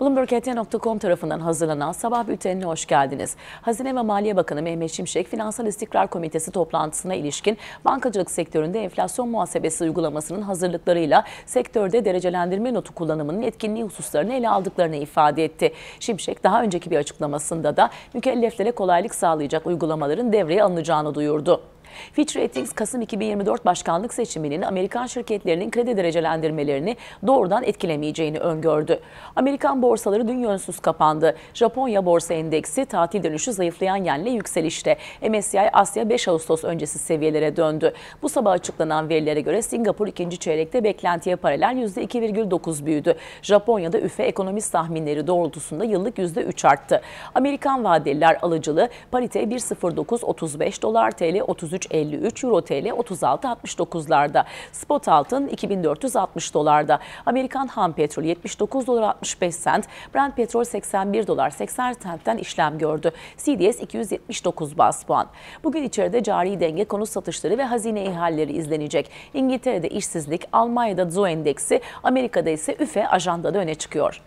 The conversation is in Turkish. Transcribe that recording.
BloombergHT.com tarafından hazırlanan sabah bültenine hoş geldiniz. Hazine ve Maliye Bakanı Mehmet Şimşek, Finansal İstikrar Komitesi toplantısına ilişkin bankacılık sektöründe enflasyon muhasebesi uygulamasının hazırlıklarıyla sektörde derecelendirme notu kullanımının etkinliği hususlarını ele aldıklarını ifade etti. Şimşek daha önceki bir açıklamasında da mükelleflere kolaylık sağlayacak uygulamaların devreye alınacağını duyurdu. Fitch Ratings Kasım 2024 başkanlık seçiminin Amerikan şirketlerinin kredi derecelendirmelerini doğrudan etkilemeyeceğini öngördü. Amerikan borsaları dün yönsüz kapandı. Japonya borsa endeksi tatil dönüşü zayıflayan yenle yükselişte. MSCI Asya 5 Ağustos öncesi seviyelere döndü. Bu sabah açıklanan verilere göre Singapur ikinci çeyrekte beklentiye paralel %2,9 büyüdü. Japonya'da üfe ekonomist tahminleri doğrultusunda yıllık %3 arttı. Amerikan vadeliler alıcılı parite 1.0935 dolar TL 33 23.53 Euro TL 36.69'larda. Spot altın 2460 dolarda. Amerikan ham petrol 79 dolar 65 sent. Brent petrol 81 dolar 80 sentten işlem gördü. CDS 279 bas puan. Bugün içeride cari denge konu satışları ve hazine ihalleri izlenecek. İngiltere'de işsizlik, Almanya'da DZO endeksi, Amerika'da ise üfe ajandada öne çıkıyor.